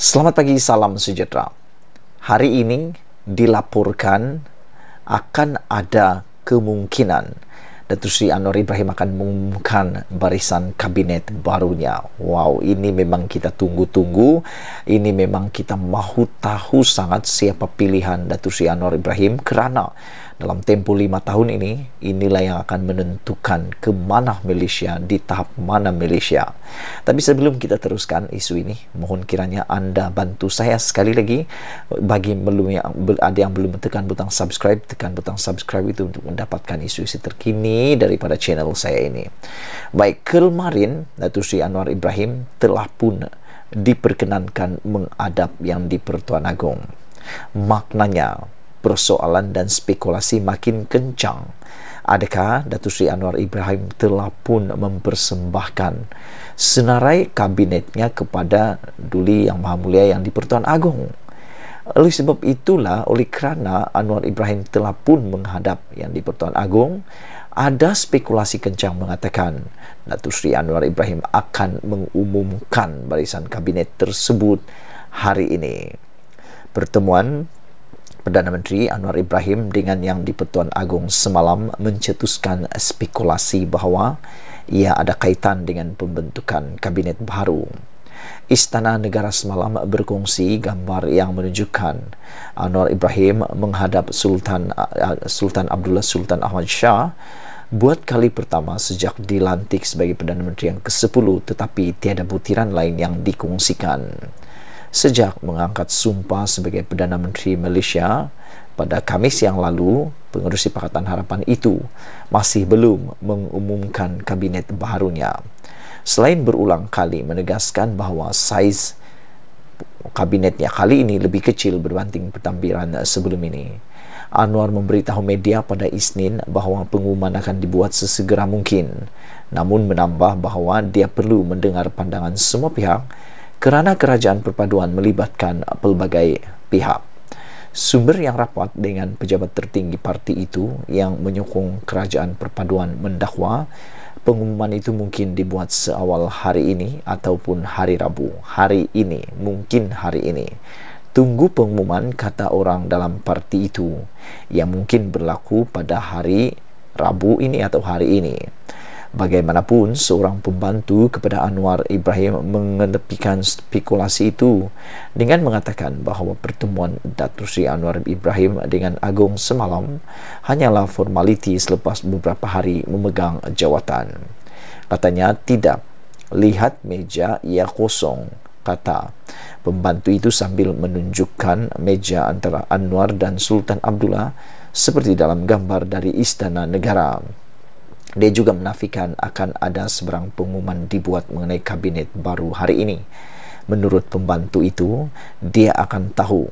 Selamat pagi, salam sejahtera. Hari ini dilaporkan akan ada kemungkinan Datuk Sri Anwar Ibrahim akan mengumumkan barisan kabinet barunya. Wow, ini memang kita tunggu-tunggu. Ini memang kita mahu tahu sangat siapa pilihan Datuk Sri Anwar Ibrahim kerana dalam tempoh lima tahun ini, inilah yang akan menentukan ke mana Malaysia di tahap mana Malaysia. Tapi sebelum kita teruskan isu ini, mohon kiranya anda bantu saya sekali lagi bagi belum yang ada yang belum tekan butang subscribe, tekan butang subscribe itu untuk mendapatkan isu-isu terkini daripada channel saya ini. Baik, kemarin Datuk Sri Anwar Ibrahim telah pun diperkenankan mengadap yang di Pertuan Agong. Maknanya, persoalan dan spekulasi makin kencang. Adakah Datuk Sri Anwar Ibrahim telah pun mempersembahkan senarai kabinetnya kepada Duli Yang Maha Mulia Yang di-Pertuan Agong? Oleh sebab itulah, oleh kerana Anwar Ibrahim telah pun menghadap Yang di-Pertuan Agong, ada spekulasi kencang mengatakan Datuk Sri Anwar Ibrahim akan mengumumkan barisan kabinet tersebut hari ini. Pertemuan Perdana Menteri Anwar Ibrahim dengan yang di Pertuan Agong semalam mencetuskan spekulasi bahawa ia ada kaitan dengan pembentukan kabinet baru. Istana Negara semalam berkongsi gambar yang menunjukkan Anwar Ibrahim menghadap Sultan uh, uh, Sultan Abdullah Sultan Ahmad Shah buat kali pertama sejak dilantik sebagai Perdana Menteri yang ke-10 tetapi tiada butiran lain yang dikongsikan sejak mengangkat sumpah sebagai Perdana Menteri Malaysia pada Kamis yang lalu, pengurusi Pakatan Harapan itu masih belum mengumumkan kabinet barunya. Selain berulang kali menegaskan bahawa saiz kabinetnya kali ini lebih kecil berbanding pertampilan sebelum ini. Anwar memberitahu media pada Isnin bahawa pengumuman akan dibuat sesegera mungkin. Namun menambah bahawa dia perlu mendengar pandangan semua pihak Kerana kerajaan perpaduan melibatkan pelbagai pihak. Sumber yang rapat dengan pejabat tertinggi parti itu yang menyokong kerajaan perpaduan mendakwa pengumuman itu mungkin dibuat seawal hari ini ataupun hari Rabu. Hari ini, mungkin hari ini. Tunggu pengumuman kata orang dalam parti itu yang mungkin berlaku pada hari Rabu ini atau hari ini. Bagaimanapun, seorang pembantu kepada Anwar Ibrahim mengenepikan spekulasi itu dengan mengatakan bahawa pertemuan Datuk Seri Anwar Ibrahim dengan Agong semalam hanyalah formaliti selepas beberapa hari memegang jawatan. Katanya tidak, lihat meja ia kosong, kata pembantu itu sambil menunjukkan meja antara Anwar dan Sultan Abdullah seperti dalam gambar dari Istana Negara. Dia juga menafikan akan ada seberang pengumuman dibuat mengenai kabinet baru hari ini. Menurut pembantu itu, dia akan tahu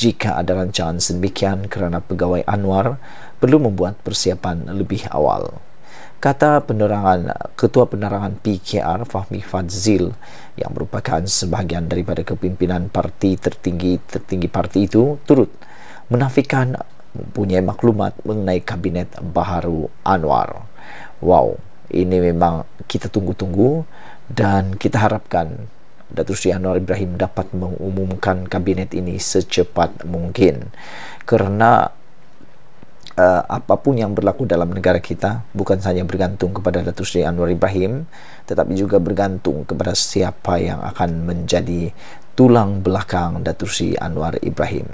jika ada rancangan sedemikian kerana pegawai Anwar perlu membuat persiapan lebih awal. Kata penerangan Ketua Penerangan PKR Fahmi Fadzil yang merupakan sebahagian daripada kepimpinan parti tertinggi tertinggi parti itu turut menafikan mempunyai maklumat mengenai kabinet baharu Anwar. wow ini memang kita tunggu-tunggu dan kita harapkan Datuk Sri Anwar Ibrahim dapat mengumumkan kabinet ini secepat mungkin kerana uh, apapun yang berlaku dalam negara kita bukan hanya bergantung kepada Datuk Sri Anwar Ibrahim tetapi juga bergantung kepada siapa yang akan menjadi tulang belakang Datuk Sri Anwar Ibrahim.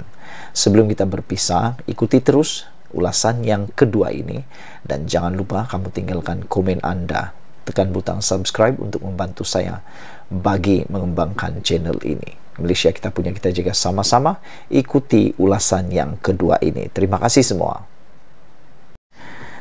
Sebelum kita berpisah, ikuti terus ulasan yang kedua ini. Dan jangan lupa kamu tinggalkan komen Anda. Tekan butang subscribe untuk membantu saya bagi mengembangkan channel ini. Malaysia kita punya kita jaga sama-sama. Ikuti ulasan yang kedua ini. Terima kasih semua.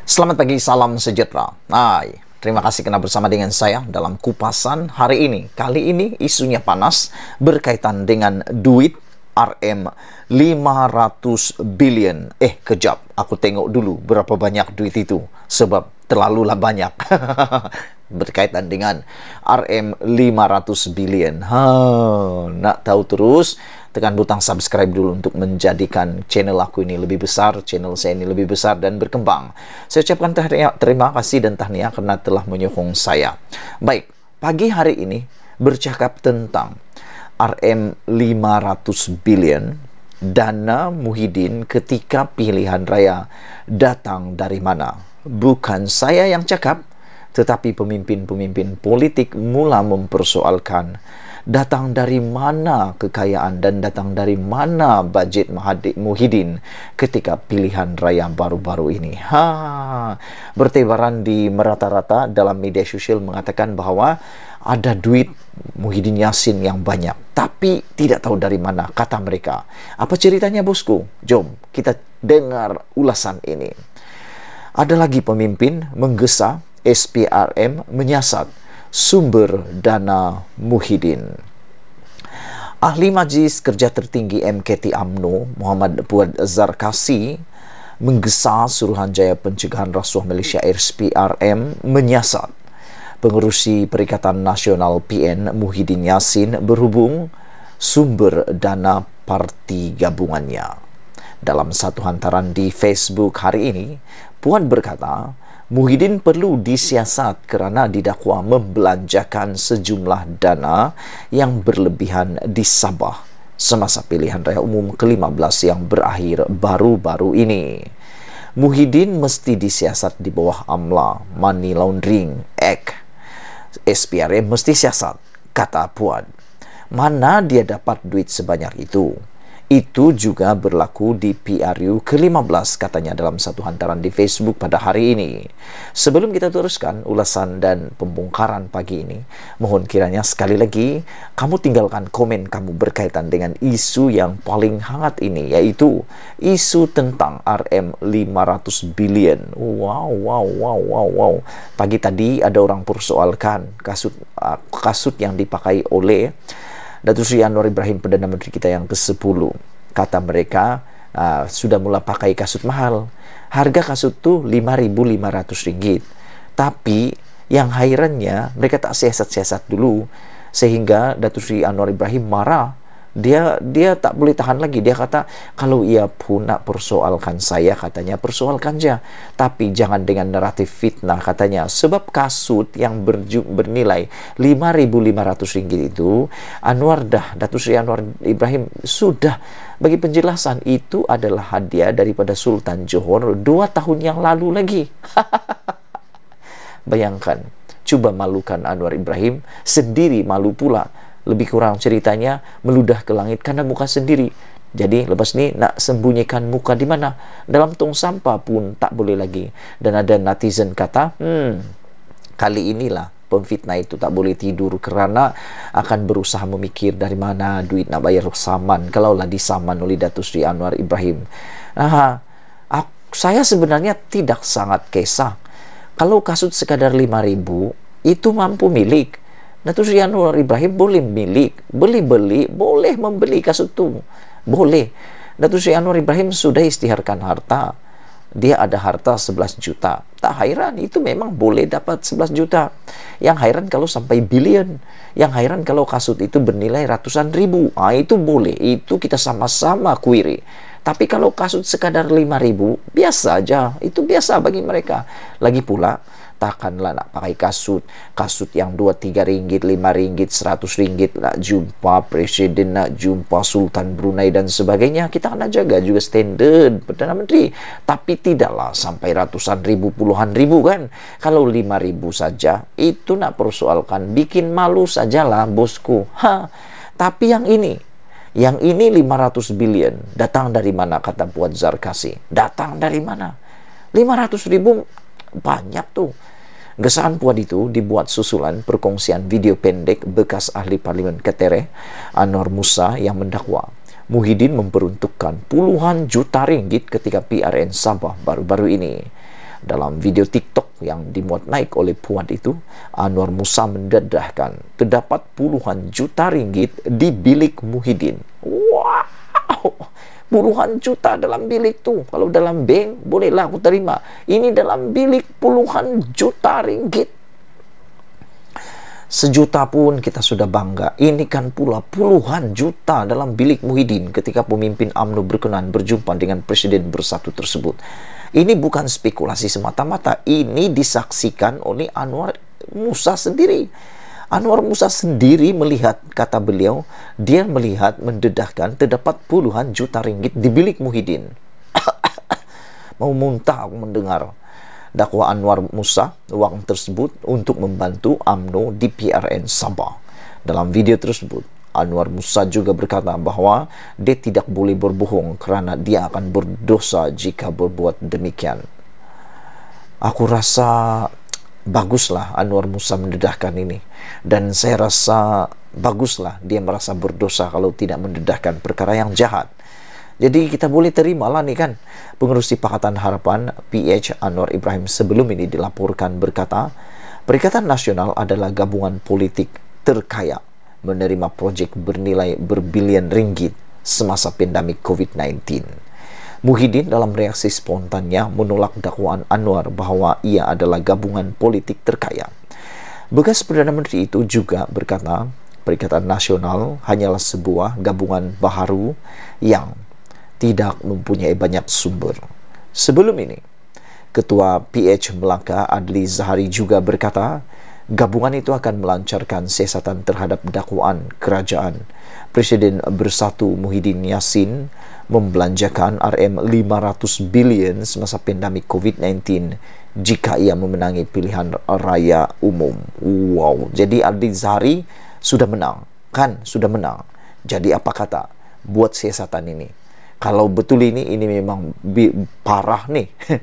Selamat pagi, salam sejahtera. Hai, terima kasih kena bersama dengan saya dalam kupasan hari ini. Kali ini isunya panas berkaitan dengan duit RM 500 billion. Eh, kejap. Aku tengok dulu berapa banyak duit itu. Sebab terlalulah banyak. Berkaitan dengan RM 500 billion. Ha, nak tahu terus? Tekan butang subscribe dulu untuk menjadikan channel aku ini lebih besar, channel saya ini lebih besar dan berkembang. Saya ucapkan terima kasih dan tahniah karena telah menyokong saya. Baik, pagi hari ini bercakap tentang RM500 bilion dana Muhyiddin ketika pilihan raya datang dari mana? Bukan saya yang cakap, tetapi pemimpin-pemimpin politik mula mempersoalkan datang dari mana kekayaan dan datang dari mana bajet Mahathir Muhyiddin ketika pilihan raya baru-baru ini. Ha, bertebaran di merata-rata dalam media sosial mengatakan bahawa ada duit Muhyiddin Yassin yang banyak tapi tidak tahu dari mana kata mereka. Apa ceritanya bosku? Jom kita dengar ulasan ini. Ada lagi pemimpin menggesa SPRM menyiasat sumber dana Muhyiddin. Ahli Majlis Kerja Tertinggi MKT AMNO Muhammad Puad Zarkasi menggesa Suruhanjaya Pencegahan Rasuah Malaysia (SPRM) menyiasat pengurusi Perikatan Nasional PN Muhyiddin Yassin berhubung sumber dana parti gabungannya. Dalam satu hantaran di Facebook hari ini, Puan berkata, Muhyiddin perlu disiasat kerana didakwa membelanjakan sejumlah dana yang berlebihan di Sabah semasa pilihan raya umum ke-15 yang berakhir baru-baru ini. Muhyiddin mesti disiasat di bawah AMLA, Money Laundering Act. SPRM mesti siasat, kata Puan. Mana dia dapat duit sebanyak itu? Itu juga berlaku di PRU ke-15 katanya dalam satu hantaran di Facebook pada hari ini. Sebelum kita teruskan ulasan dan pembongkaran pagi ini, mohon kiranya sekali lagi kamu tinggalkan komen kamu berkaitan dengan isu yang paling hangat ini yaitu isu tentang RM 500 billion. Wow, wow, wow, wow, wow. Pagi tadi ada orang persoalkan kasut ah, kasut yang dipakai oleh Datu Sri Anwar Ibrahim Perdana Menteri kita yang ke-10 kata mereka uh, sudah mulai pakai kasut mahal harga kasut tuh 5.500 ringgit tapi yang hairannya mereka tak siasat-siasat dulu sehingga Datu Sri Anwar Ibrahim marah dia dia tak boleh tahan lagi. Dia kata kalau ia pun nak persoalkan saya katanya persoalkan saja. Tapi jangan dengan naratif fitnah katanya. Sebab kasut yang berju, bernilai 5.500 ringgit itu Anwar Dah Datuk Sri Anwar Ibrahim sudah bagi penjelasan itu adalah hadiah daripada Sultan Johor dua tahun yang lalu lagi. Bayangkan, coba malukan Anwar Ibrahim sendiri malu pula lebih kurang ceritanya meludah ke langit karena muka sendiri. Jadi lepas ini nak sembunyikan muka di mana? Dalam tong sampah pun tak boleh lagi. Dan ada netizen kata, hmm, kali inilah pemfitnah itu tak boleh tidur kerana akan berusaha memikir dari mana duit nak bayar saman kalaulah disaman oleh Datu Sri Anwar Ibrahim. Nah, aku, saya sebenarnya tidak sangat kesah. Kalau kasut sekadar 5000 itu mampu milik. Datuk nah, Seri Anwar Ibrahim boleh milik, beli-beli, boleh membeli kasut itu, Boleh. Datuk nah, Seri Anwar Ibrahim sudah istiharkan harta. Dia ada harta 11 juta. Tak hairan, itu memang boleh dapat 11 juta. Yang hairan kalau sampai billion. Yang hairan kalau kasut itu bernilai ratusan ribu. Ah, itu boleh. Itu kita sama-sama query. Tapi kalau kasut sekadar 5 ribu, biasa aja. Itu biasa bagi mereka. Lagi pula, takkanlah nak pakai kasut kasut yang dua tiga ringgit lima ringgit seratus ringgit nak jumpa presiden nak jumpa sultan Brunei dan sebagainya kita kena jaga juga standard Perdana Menteri tapi tidaklah sampai ratusan ribu puluhan ribu kan kalau lima ribu saja itu nak persoalkan bikin malu sajalah bosku ha tapi yang ini yang ini 500 billion datang dari mana kata Puan Zarkasi datang dari mana 500 ribu banyak tuh. Gesaan puan itu dibuat susulan perkongsian video pendek bekas ahli parlimen Ketere, Anwar Musa yang mendakwa. Muhyiddin memperuntukkan puluhan juta ringgit ketika PRN Sabah baru-baru ini. Dalam video TikTok yang dimuat naik oleh Puan itu, Anwar Musa mendedahkan terdapat puluhan juta ringgit di bilik Muhyiddin. Wah! puluhan juta dalam bilik tuh. Kalau dalam bank, bolehlah aku terima. Ini dalam bilik puluhan juta ringgit. Sejuta pun kita sudah bangga. Ini kan pula puluhan juta dalam bilik Muhyiddin ketika pemimpin AMNO berkenan berjumpa dengan presiden bersatu tersebut. Ini bukan spekulasi semata-mata. Ini disaksikan oleh Anwar Musa sendiri Anwar Musa sendiri melihat, kata beliau, dia melihat mendedahkan terdapat puluhan juta ringgit di bilik Muhyiddin. Mau muntah aku mendengar dakwaan Anwar Musa uang tersebut untuk membantu AMNO di PRN Sabah. Dalam video tersebut, Anwar Musa juga berkata bahwa dia tidak boleh berbohong karena dia akan berdosa jika berbuat demikian. Aku rasa baguslah Anwar Musa mendedahkan ini dan saya rasa baguslah dia merasa berdosa kalau tidak mendedahkan perkara yang jahat jadi kita boleh terima lah nih kan pengurusi Pakatan Harapan PH Anwar Ibrahim sebelum ini dilaporkan berkata Perikatan Nasional adalah gabungan politik terkaya menerima projek bernilai berbilion ringgit semasa pandemik COVID-19. Muhyiddin dalam reaksi spontannya menolak dakwaan Anwar bahwa ia adalah gabungan politik terkaya. Bekas Perdana Menteri itu juga berkata, Perikatan Nasional hanyalah sebuah gabungan baharu yang tidak mempunyai banyak sumber. Sebelum ini, Ketua PH Melaka Adli Zahari juga berkata, gabungan itu akan melancarkan sesatan terhadap dakwaan kerajaan Presiden Bersatu Muhyiddin Yassin membelanjakan RM 500 billion semasa pandemi COVID-19 jika ia memenangi pilihan raya umum. Wow, jadi Aldi Zahari sudah menang, kan? Sudah menang. Jadi apa kata buat siasatan ini? Kalau betul ini, ini memang parah nih.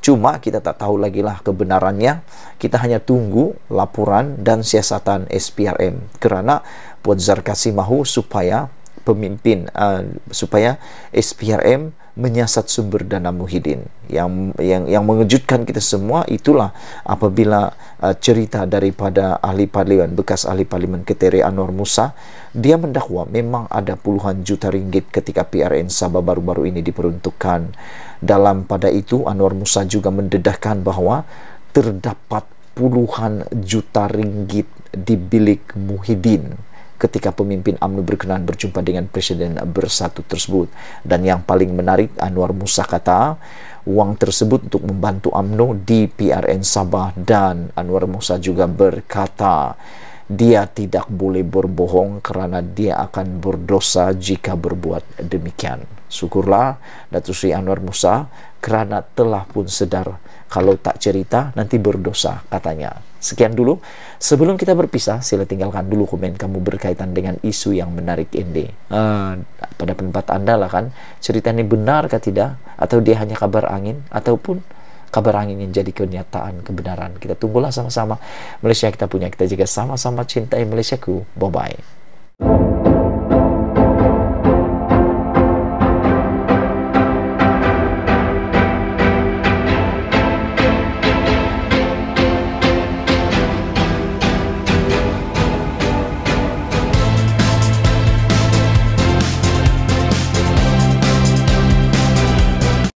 Cuma kita tak tahu lagi lah kebenarannya. Kita hanya tunggu laporan dan siasatan SPRM. Karena buat Zarkasi mahu supaya pemimpin uh, supaya SPRM menyasat sumber dana Muhyiddin yang yang yang mengejutkan kita semua itulah apabila uh, cerita daripada ahli parlimen bekas ahli parlimen Ketere Anwar Musa dia mendakwa memang ada puluhan juta ringgit ketika PRN Sabah baru-baru ini diperuntukkan dalam pada itu Anwar Musa juga mendedahkan bahwa terdapat puluhan juta ringgit di bilik Muhyiddin ketika pemimpin UMNO berkenan berjumpa dengan Presiden Bersatu tersebut. Dan yang paling menarik Anwar Musa kata, wang tersebut untuk membantu UMNO di PRN Sabah dan Anwar Musa juga berkata, dia tidak boleh berbohong karena dia akan berdosa jika berbuat demikian. Syukurlah Datuk Sri Anwar Musa karena telah pun sedar kalau tak cerita nanti berdosa katanya. Sekian dulu. Sebelum kita berpisah, sila tinggalkan dulu komen kamu berkaitan dengan isu yang menarik ini. Uh, pada pendapat Anda lah kan, cerita ini benarkah tidak? Atau dia hanya kabar angin? Ataupun kabar angin yang jadi kenyataan kebenaran kita tunggulah sama-sama Malaysia kita punya kita juga sama-sama cintai Malaysiaku bye bye